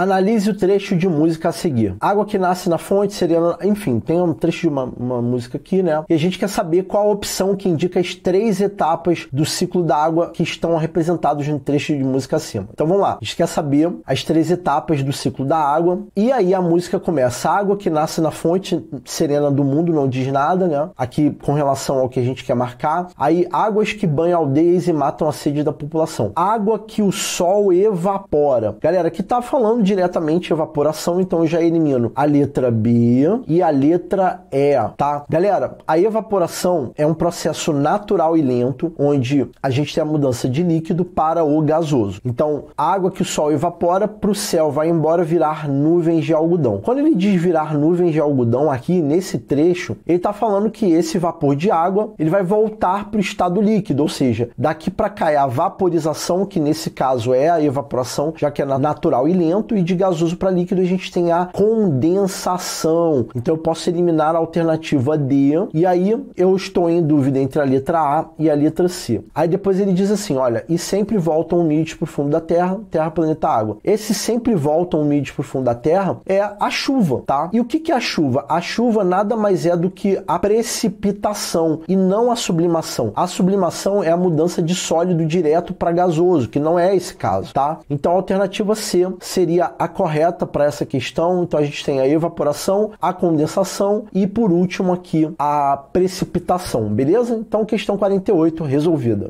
Analise o trecho de música a seguir. Água que nasce na fonte, serena, enfim, tem um trecho de uma, uma música aqui, né? E a gente quer saber qual a opção que indica as três etapas do ciclo da água que estão representados no trecho de música acima. Então vamos lá. A gente quer saber as três etapas do ciclo da água. E aí a música começa. água que nasce na fonte serena do mundo não diz nada, né? Aqui com relação ao que a gente quer marcar. Aí águas que banham aldeias e matam a sede da população. Água que o sol evapora. Galera, que tá falando de diretamente evaporação, então eu já elimino a letra B e a letra E, tá? Galera, a evaporação é um processo natural e lento, onde a gente tem a mudança de líquido para o gasoso. Então, a água que o sol evapora para o céu vai embora virar nuvens de algodão. Quando ele diz virar nuvens de algodão aqui nesse trecho, ele está falando que esse vapor de água ele vai voltar para o estado líquido, ou seja, daqui para cá é a vaporização, que nesse caso é a evaporação, já que é natural e lento, e de gasoso para líquido a gente tem a condensação. Então eu posso eliminar a alternativa D e aí eu estou em dúvida entre a letra A e a letra C. Aí depois ele diz assim, olha, e sempre volta um MID para o fundo da Terra, Terra, planeta, água. Esse sempre volta um MID para o fundo da Terra é a chuva, tá? E o que é a chuva? A chuva nada mais é do que a precipitação e não a sublimação. A sublimação é a mudança de sólido direto para gasoso, que não é esse caso, tá? Então a alternativa C seria a correta para essa questão. Então a gente tem a evaporação, a condensação e por último aqui a precipitação, beleza? Então questão 48 resolvida.